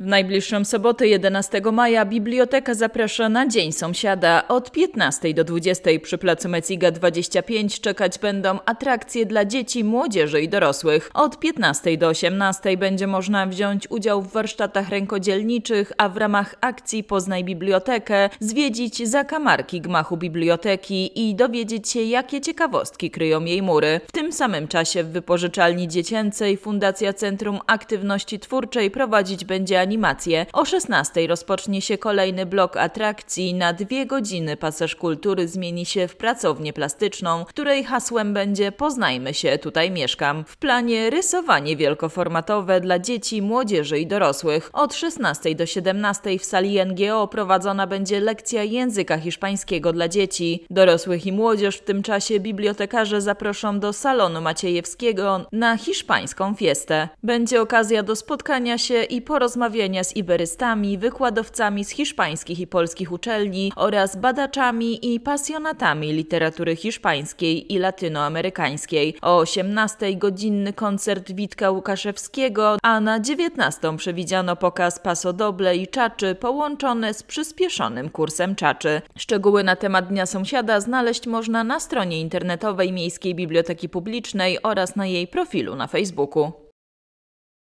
W najbliższą sobotę 11 maja biblioteka zaprasza na Dzień Sąsiada. Od 15 do 20 przy placu Meciga 25 czekać będą atrakcje dla dzieci, młodzieży i dorosłych. Od 15 do 18 będzie można wziąć udział w warsztatach rękodzielniczych, a w ramach akcji Poznaj Bibliotekę zwiedzić zakamarki gmachu biblioteki i dowiedzieć się, jakie ciekawostki kryją jej mury. W tym samym czasie w wypożyczalni dziecięcej Fundacja Centrum Aktywności Twórczej prowadzić będzie animację. O 16 rozpocznie się kolejny blok atrakcji. Na dwie godziny pasaż kultury zmieni się w pracownię plastyczną, której hasłem będzie Poznajmy się, tutaj mieszkam. W planie rysowanie wielkoformatowe dla dzieci, młodzieży i dorosłych. Od 16 do 17 w sali NGO prowadzona będzie lekcja języka hiszpańskiego dla dzieci. Dorosłych i młodzież w tym czasie bibliotekarze zaproszą do salonu Maciejewskiego na hiszpańską fiestę. Będzie okazja do spotkania się i porozmawiania z iberystami, wykładowcami z hiszpańskich i polskich uczelni oraz badaczami i pasjonatami literatury hiszpańskiej i latynoamerykańskiej. O 18 godzinny koncert Witka Łukaszewskiego, a na 19 przewidziano pokaz pasodoble i czaczy połączone z przyspieszonym kursem czaczy. Szczegóły na temat Dnia Sąsiada znaleźć można na stronie internetowej Miejskiej Biblioteki Publicznej oraz na jej profilu na Facebooku.